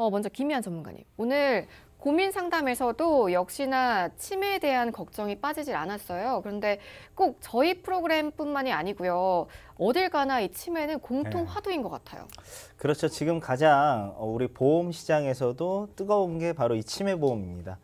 어, 먼저 김희한 전문가님, 오늘 고민 상담에서도 역시나 치매에 대한 걱정이 빠지질 않았어요. 그런데 꼭 저희 프로그램뿐만이 아니고요. 어딜 가나 이 치매는 공통 네. 화두인 것 같아요. 그렇죠. 지금 가장 우리 보험 시장에서도 뜨거운 게 바로 이 치매 보험입니다.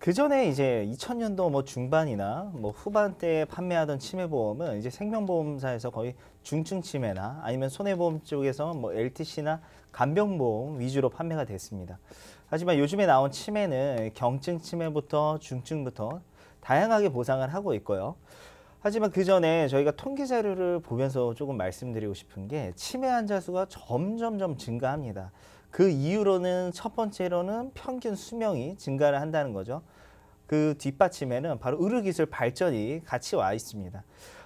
그 전에 이제 2000년도 뭐 중반이나 뭐 후반대에 판매하던 치매보험은 이제 생명보험사에서 거의 중증 치매나 아니면 손해보험 쪽에서 뭐 LTC나 간병보험 위주로 판매가 됐습니다. 하지만 요즘에 나온 치매는 경증 치매부터 중증부터 다양하게 보상을 하고 있고요. 하지만 그 전에 저희가 통계 자료를 보면서 조금 말씀드리고 싶은 게 치매 환자 수가 점점점 증가합니다. 그 이유로는 첫 번째로는 평균 수명이 증가를 한다는 거죠. 그 뒷받침에는 바로 의료기술 발전이 같이 와 있습니다.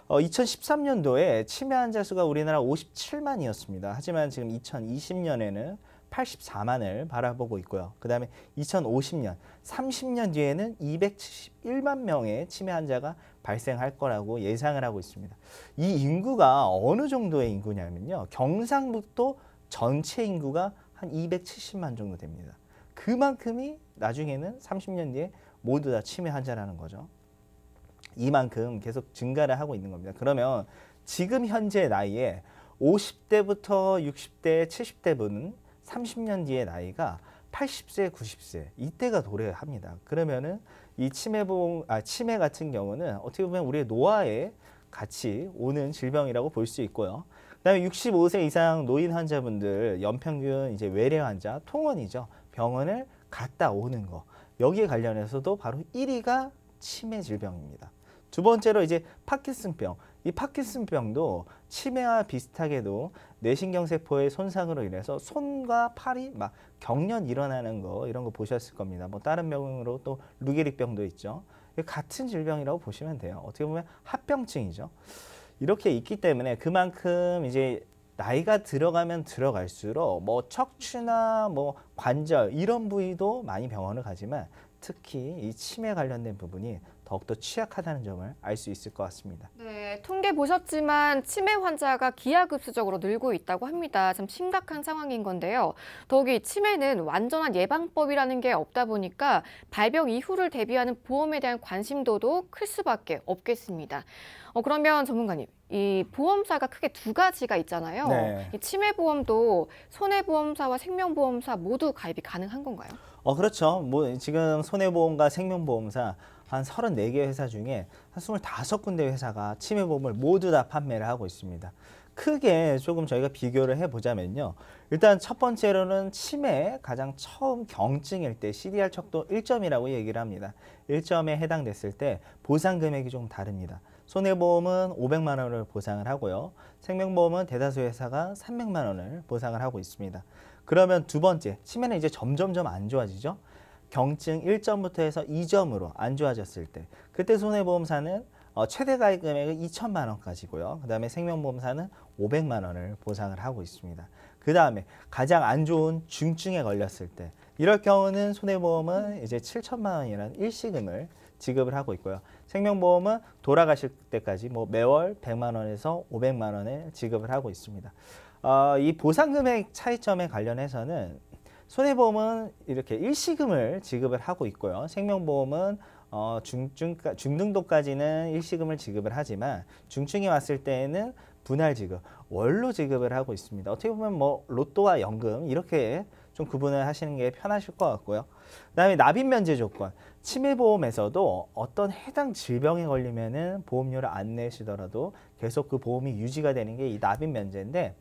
어, 2013년도에 치매 환자 수가 우리나라 57만이었습니다. 하지만 지금 2020년에는 84만을 바라보고 있고요. 그 다음에 2050년, 30년 뒤에는 271만 명의 치매 환자가 발생할 거라고 예상을 하고 있습니다. 이 인구가 어느 정도의 인구냐면요. 경상북도 전체 인구가 한 270만 정도 됩니다. 그만큼이 나중에는 30년 뒤에 모두 다 치매 환자라는 거죠. 이만큼 계속 증가를 하고 있는 겁니다. 그러면 지금 현재 나이에 50대부터 60대, 70대 분은 30년 뒤에 나이가 80세, 90세 이때가 도래합니다. 그러면은 이 치매봉, 아, 치매 같은 경우는 어떻게 보면 우리의 노화에 같이 오는 질병이라고 볼 수 있고요. 그다음에 65세 이상 노인 환자분들 연평균 이제 외래 환자 통원이죠. 병원을 갔다 오는 거. 여기에 관련해서도 바로 1위가 치매 질병입니다. 두 번째로 이제 파킨슨병. 이 파킨슨병도 치매와 비슷하게도 뇌신경세포의 손상으로 인해서 손과 팔이 막 경련 일어나는 거 이런 거 보셨을 겁니다. 뭐 다른 병으로 또 루게릭병도 있죠. 같은 질병이라고 보시면 돼요. 어떻게 보면 합병증이죠. 이렇게 있기 때문에 그만큼 이제 나이가 들어가면 들어갈수록 뭐 척추나 뭐 관절 이런 부위도 많이 병원을 가지만 특히 이 치매 관련된 부분이 더욱더 취약하다는 점을 알 수 있을 것 같습니다. 네, 통계 보셨지만 치매 환자가 기하급수적으로 늘고 있다고 합니다. 참 심각한 상황인 건데요. 더욱이 치매는 완전한 예방법이라는 게 없다 보니까 발병 이후를 대비하는 보험에 대한 관심도도 클 수밖에 없겠습니다. 어, 그러면 전문가님, 이 보험사가 크게 두 가지가 있잖아요. 네. 이 치매 보험도 손해 보험사와 생명 보험사 모두 가입이 가능한 건가요? 어 그렇죠. 뭐 지금 손해 보험과 생명 보험사 한 34개 회사 중에 한 25군데 회사가 치매 보험을 모두 다 판매를 하고 있습니다. 크게 조금 저희가 비교를 해보자면요. 일단 첫 번째로는 치매 가장 처음 경증일 때 CDR 척도 1점이라고 얘기를 합니다. 1점에 해당됐을 때 보상 금액이 좀 다릅니다. 손해보험은 500만 원을 보상을 하고요. 생명보험은 대다수 회사가 300만 원을 보상을 하고 있습니다. 그러면 두 번째, 치매는 이제 점점점 안 좋아지죠. 경증 1점부터 해서 2점으로 안 좋아졌을 때 그때 손해보험사는 어, 최대 가입 금액은 2천만 원까지고요. 그 다음에 생명보험사는 500만 원을 보상을 하고 있습니다. 그 다음에 가장 안 좋은 중증에 걸렸을 때 이럴 경우는 손해보험은 이제 7천만 원이라는 일시금을 지급을 하고 있고요. 생명보험은 돌아가실 때까지 뭐 매월 100만 원에서 500만 원에 지급을 하고 있습니다. 어, 이 보상 금액 차이점에 관련해서는 손해보험은 이렇게 일시금을 지급을 하고 있고요. 생명보험은 어, 중증 중등도까지는 일시금을 지급을 하지만 중증이 왔을 때에는 분할 지급, 월로 지급을 하고 있습니다. 어떻게 보면 뭐 로또와 연금 이렇게 좀 구분을 하시는 게 편하실 것 같고요. 그다음에 납입 면제 조건. 치매보험에서도 어떤 해당 질병에 걸리면은 보험료를 안 내시더라도 계속 그 보험이 유지가 되는 게 이 납입 면제인데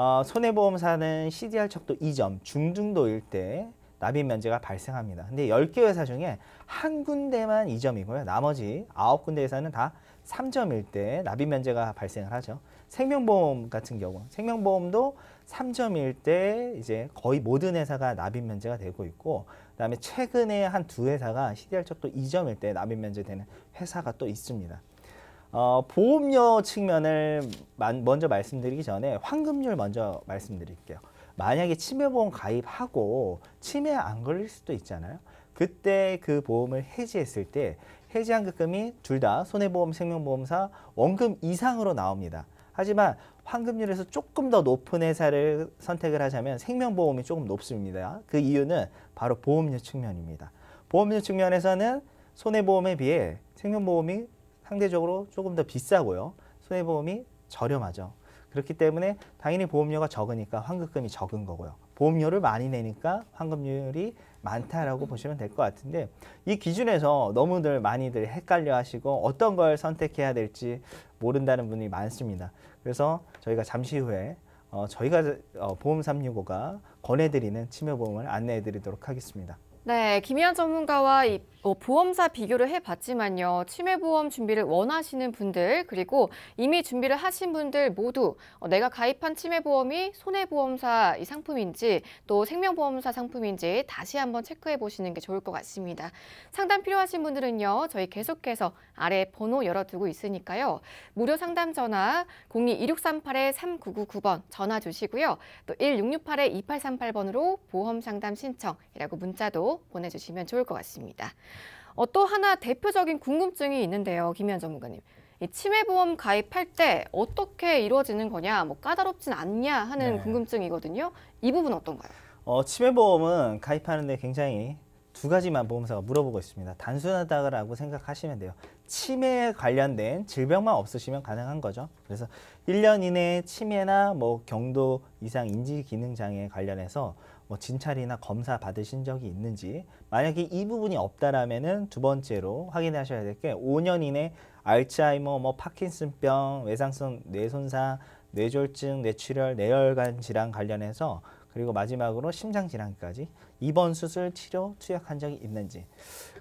어, 손해보험사는 CDR 척도 2점, 중중도일 때 납입 면제가 발생합니다. 근데 10개 회사 중에 한 군데만 2점이고요. 나머지 9군데 에서는다 3점일 때 납입 면제가 발생을 하죠. 생명보험 같은 경우 생명보험도 3점일 때 이제 거의 모든 회사가 납입 면제가 되고 있고 그다음에 최근에 한 두 회사가 CDR 척도 2점일 때 납입 면제되는 회사가 또 있습니다. 어, 보험료 측면을 만, 먼저 말씀드리기 전에 환급률 먼저 말씀드릴게요. 만약에 치매보험 가입하고 치매 안 걸릴 수도 있잖아요. 그때 그 보험을 해지했을 때 해지환급금이 둘 다 손해보험 생명보험사 원금 이상으로 나옵니다. 하지만 환급률에서 조금 더 높은 회사를 선택을 하자면 생명보험이 조금 높습니다. 그 이유는 바로 보험료 측면입니다. 보험료 측면에서는 손해보험에 비해 생명보험이 상대적으로 조금 더 비싸고요. 손해보험이 저렴하죠. 그렇기 때문에 당연히 보험료가 적으니까 환급금이 적은 거고요. 보험료를 많이 내니까 환급률이 많다라고 보시면 될 것 같은데 이 기준에서 너무들 많이들 헷갈려 하시고 어떤 걸 선택해야 될지 모른다는 분이 많습니다. 그래서 저희가 잠시 후에 어, 저희가 어, 보험 365가 권해드리는 치매보험을 안내해드리도록 하겠습니다. 네, 김희연 전문가와 이, 뭐 보험사 비교를 해봤지만요. 치매보험 준비를 원하시는 분들 그리고 이미 준비를 하신 분들 모두 어, 내가 가입한 치매보험이 손해보험사 이 상품인지 또 생명보험사 상품인지 다시 한번 체크해보시는 게 좋을 것 같습니다. 상담 필요하신 분들은요. 저희 계속해서 아래 번호 열어두고 있으니까요. 무료 상담 전화 02-2638-3999번 전화 주시고요. 또 1668-2838번으로 보험상담 신청이라고 문자도 보내주시면 좋을 것 같습니다. 어, 또 하나 대표적인 궁금증이 있는데요. 김현 전문가님. 치매보험 가입할 때 어떻게 이루어지는 거냐, 뭐 까다롭진 않냐 하는 네. 궁금증이거든요. 이 부분 어떤가요? 어, 치매보험은 가입하는데 굉장히 두 가지만 보험사가 물어보고 있습니다. 단순하다고 생각하시면 돼요. 치매에 관련된 질병만 없으시면 가능한 거죠. 그래서 1년 이내에 치매나 뭐 경도 이상 인지 기능 장애 관련해서 뭐 진찰이나 검사 받으신 적이 있는지 만약에 이 부분이 없다라면은 두 번째로 확인하셔야 될 게 5년 이내 알츠하이머, 뭐 파킨슨병, 외상성 뇌손상, 뇌졸증 뇌출혈, 뇌혈관 질환 관련해서 그리고 마지막으로 심장 질환까지 입원 수술 치료 투약한 적이 있는지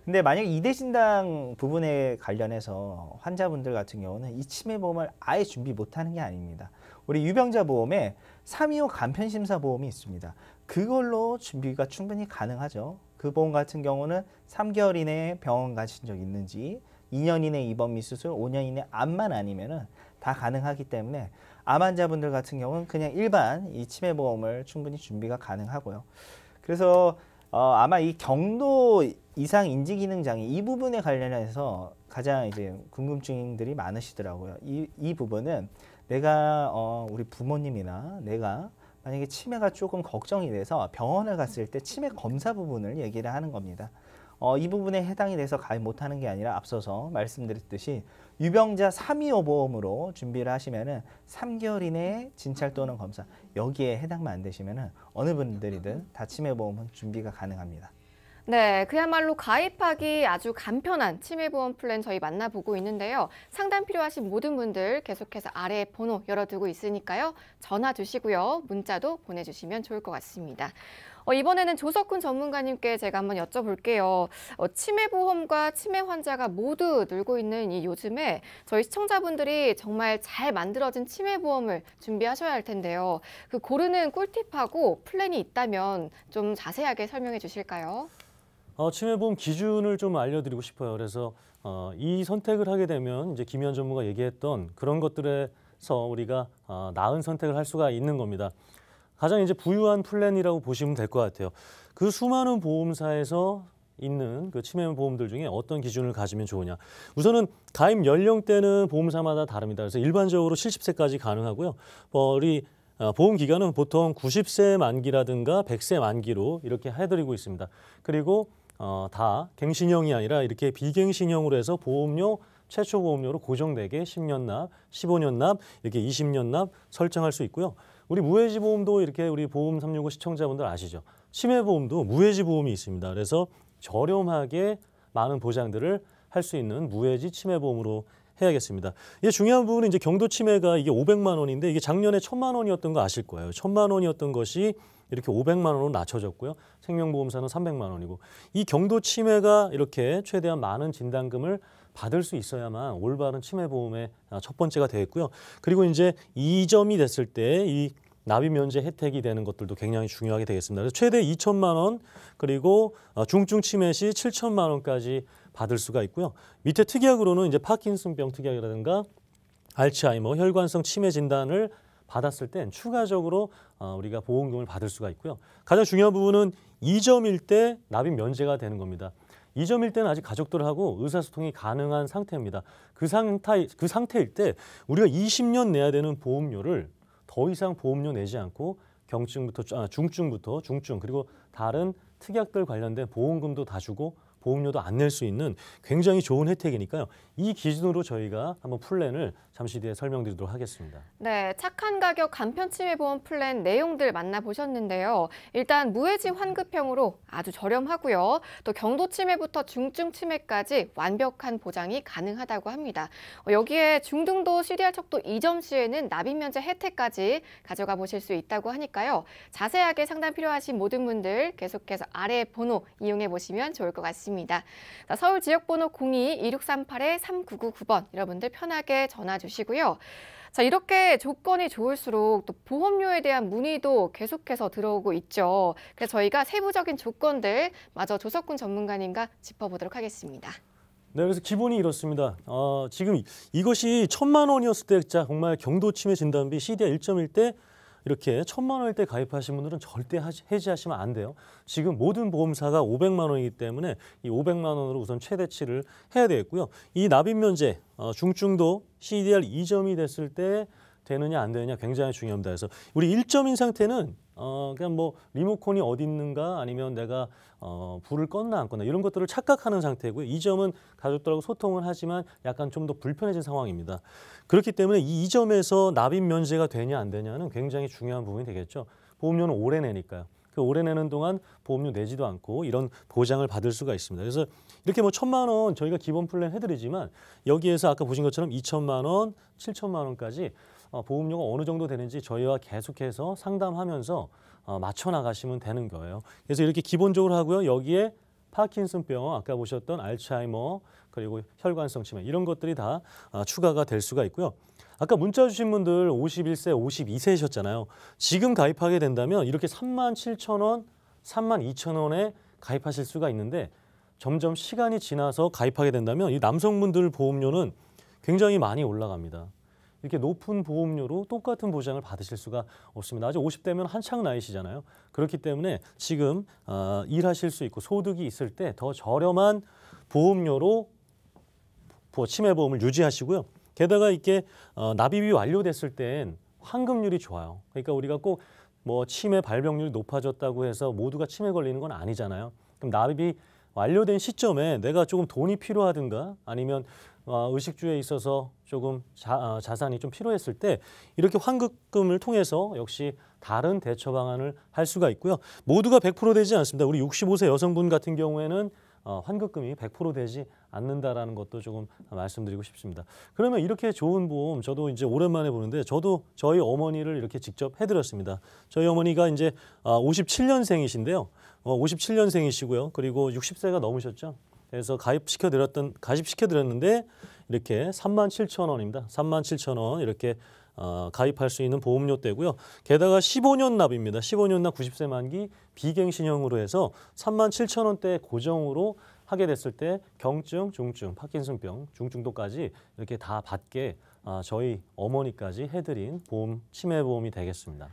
근데 만약 이대 진단 부분에 관련해서 환자분들 같은 경우는 이 치매 보험을 아예 준비 못하는 게 아닙니다 우리 유병자 보험에 325 간편심사 보험이 있습니다 그걸로 준비가 충분히 가능하죠. 그 보험 같은 경우는 3개월 이내에 병원 가신 적 있는지 2년 이내 입원 미수술, 5년 이내 암만 아니면 은다 가능하기 때문에 암 환자분들 같은 경우는 그냥 일반 이 치매보험을 충분히 준비가 가능하고요. 그래서 어, 아마 이 경도 이상 인지 기능 장애 이 부분에 관련해서 가장 이제 궁금증들이 많으시더라고요. 이, 이 부분은 내가 어, 우리 부모님이나 내가 만약에 치매가 조금 걱정이 돼서 병원을 갔을 때 치매 검사 부분을 얘기를 하는 겁니다. 어, 이 부분에 해당이 돼서 가입 못하는 게 아니라 앞서서 말씀드렸듯이 유병자 325 보험으로 준비를 하시면은 3개월 이내에 진찰 또는 검사 여기에 해당만 안 되시면은 어느 분들이든 다 치매 보험은 준비가 가능합니다. 네, 그야말로 가입하기 아주 간편한 치매보험 플랜 저희 만나보고 있는데요. 상담 필요하신 모든 분들 계속해서 아래 번호 열어두고 있으니까요. 전화 주시고요. 문자도 보내주시면 좋을 것 같습니다. 어, 이번에는 조석훈 전문가님께 제가 한번 여쭤볼게요. 어, 치매보험과 치매 환자가 모두 늘고 있는 이 요즘에 저희 시청자분들이 정말 잘 만들어진 치매보험을 준비하셔야 할 텐데요. 그 고르는 꿀팁하고 플랜이 있다면 좀 자세하게 설명해 주실까요? 어, 치매보험 기준을 좀 알려드리고 싶어요. 그래서 어, 이 선택을 하게 되면 이제 김현 전무가 얘기했던 그런 것들에서 우리가 어, 나은 선택을 할 수가 있는 겁니다. 가장 이제 부유한 플랜이라고 보시면 될 것 같아요. 그 수많은 보험사에서 있는 그 치매 보험들 중에 어떤 기준을 가지면 좋으냐. 우선은 가입 연령대는 보험사마다 다릅니다. 그래서 일반적으로 70세까지 가능하고요. 뭐 우리 어, 보험 기간은 보통 90세 만기라든가 100세 만기로 이렇게 해드리고 있습니다. 그리고 어, 다 갱신형이 아니라 이렇게 비갱신형으로 해서 보험료 최초 보험료로 고정되게 10년 납, 15년 납, 이렇게 20년 납 설정할 수 있고요. 우리 무해지 보험도 이렇게 우리 보험 365 시청자분들 아시죠? 치매 보험도 무해지 보험이 있습니다. 그래서 저렴하게 많은 보장들을 할 수 있는 무해지 치매 보험으로 해야겠습니다. 이게 중요한 부분은 이제 경도 치매가 이게 500만 원인데 이게 작년에 1000만 원이었던 거 아실 거예요. 1000만 원이었던 것이 이렇게 500만 원으로 낮춰졌고요. 생명보험사는 300만 원이고 이 경도 치매가 이렇게 최대한 많은 진단금을 받을 수 있어야만 올바른 치매 보험의 아, 첫 번째가 되겠고요. 그리고 이제 이 점이 됐을 때 이 납입 면제 혜택이 되는 것들도 굉장히 중요하게 되겠습니다. 그래서 최대 2천만 원 그리고 어, 중증 치매 시 7천만 원까지 받을 수가 있고요. 밑에 특약으로는 이제 파킨슨병 특약이라든가 알츠하이머 혈관성 치매 진단을 받았을 땐 추가적으로 어, 우리가 보험금을 받을 수가 있고요. 가장 중요한 부분은 이점일때 납입 면제가 되는 겁니다. 이점일 때는 아직 가족들하고 의사소통이 가능한 상태입니다. 그, 상태, 그 상태일 때 우리가 20년 내야 되는 보험료를 더 이상 보험료 내지 않고 경증부터 아, 중증부터 중증 그리고 다른 특약들 관련된 보험금도 다 주고 보험료도 안 낼 수 있는 굉장히 좋은 혜택이니까요. 이 기준으로 저희가 한번 플랜을 잠시 뒤에 설명드리도록 하겠습니다. 네, 착한 가격 간편 치매 보험 플랜 내용들 만나보셨는데요. 일단 무해지 환급형으로 아주 저렴하고요. 또 경도 치매부터 중증 치매까지 완벽한 보장이 가능하다고 합니다. 어, 여기에 중등도 CDR 척도 이점 시에는 납입 면제 혜택까지 가져가 보실 수 있다고 하니까요. 자세하게 상담 필요하신 모든 분들 계속해서 아래 번호 이용해 보시면 좋을 것 같습니다. 있습니다. 자, 서울 지역번호 02-2638-3999번 여러분들 편하게 전화 주시고요. 자, 이렇게 조건이 좋을수록 또 보험료에 대한 문의도 계속해서 들어오고 있죠. 그래서 저희가 세부적인 조건들 마저 조석군 전문가님과 짚어보도록 하겠습니다. 네, 그래서 기본이 이렇습니다. 어, 지금 이것이 천만 원이었을 때 정말 경도 치매 진단비 시대 1.1대 이렇게 천만 원일 때 가입하신 분들은 절대 하지, 해지하시면 안 돼요. 지금 모든 보험사가 500만 원이기 때문에 이 500만 원으로 우선 최대치를 해야 되겠고요. 이 납입 면제 어, 중증도 CDR 이점이 됐을 때 되느냐 안 되느냐 굉장히 중요합니다. 그래서 우리 1점인 상태는 어 그냥 뭐 리모컨이 어디 있는가 아니면 내가 어 불을 껐나 안 껐나 이런 것들을 착각하는 상태고요. 2점은 가족들하고 소통을 하지만 약간 좀 더 불편해진 상황입니다. 그렇기 때문에 이2점에서 납입 면제가 되냐 안 되냐는 굉장히 중요한 부분이 되겠죠. 보험료는 오래 내니까요. 그 오래 내는 동안 보험료 내지도 않고 이런 보장을 받을 수가 있습니다. 그래서 이렇게 뭐 천만 원 저희가 기본 플랜 해드리지만 여기에서 아까 보신 것처럼 2천만 원, 7천만 원까지 어, 보험료가 어느 정도 되는지 저희와 계속해서 상담하면서 어, 맞춰 나가시면 되는 거예요. 그래서 이렇게 기본적으로 하고요. 여기에 파킨슨병, 아까 보셨던 알츠하이머, 그리고 혈관성 치매 이런 것들이 다 어, 추가가 될 수가 있고요. 아까 문자 주신 분들 51세, 52세이셨잖아요. 지금 가입하게 된다면 이렇게 3만 7천 원, 3만 2천 원에 가입하실 수가 있는데 점점 시간이 지나서 가입하게 된다면 이 남성분들 보험료는 굉장히 많이 올라갑니다. 이렇게 높은 보험료로 똑같은 보장을 받으실 수가 없습니다. 아직 50대면 한창 나이시잖아요. 그렇기 때문에 지금 어, 일하실 수 있고 소득이 있을 때 더 저렴한 보험료로 치매 보험을 유지하시고요. 게다가 이게 어, 납입이 완료됐을 땐 환급률이 좋아요. 그러니까 우리가 꼭 뭐 치매 발병률이 높아졌다고 해서 모두가 치매 걸리는 건 아니잖아요. 그럼 납입이 완료된 시점에 내가 조금 돈이 필요하든가 아니면 어, 의식주에 있어서 조금 자, 어, 자산이 좀 필요했을 때 이렇게 환급금을 통해서 역시 다른 대처 방안을 할 수가 있고요. 모두가 100% 되지 않습니다. 우리 65세 여성분 같은 경우에는 어, 환급금이 100% 되지 않는다라는 것도 조금 말씀드리고 싶습니다. 그러면 이렇게 좋은 보험 저도 이제 오랜만에 보는데 저도 저희 어머니를 이렇게 직접 해드렸습니다. 저희 어머니가 이제 57년생이신데요. 57년생이시고요. 그리고 60세가 넘으셨죠. 그래서 가입시켜 드렸던 가입시켜 드렸는데 이렇게 37,000원입니다. 37,000원 이렇게 어, 가입할 수 있는 보험료 때고요. 게다가 15년 납입니다. 15년 납 90세 만기 비갱신형으로 해서 37,000원대 고정으로 하게 됐을 때 경증, 중증, 파킨슨병, 중증도까지 이렇게 다 받게 어, 저희 어머니까지 해드린 보험, 치매보험이 되겠습니다.